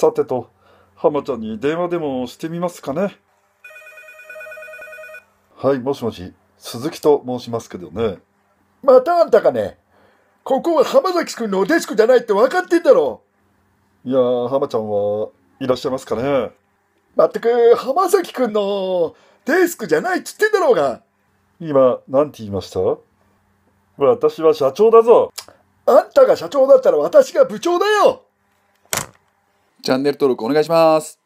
さてと、浜ちゃんに電話でもしてみますかね。はい、もしもし、鈴木と申しますけどね。またあんたかね。ここは浜崎くんのデスクじゃないって分かってんだろ。いやー、浜ちゃんはいらっしゃいますかね。まったく、浜崎くんのデスクじゃないっつってんだろうが。今、なんて言いました私は社長だぞ。あんたが社長だったら私が部長だよ。チャンネル登録お願いします。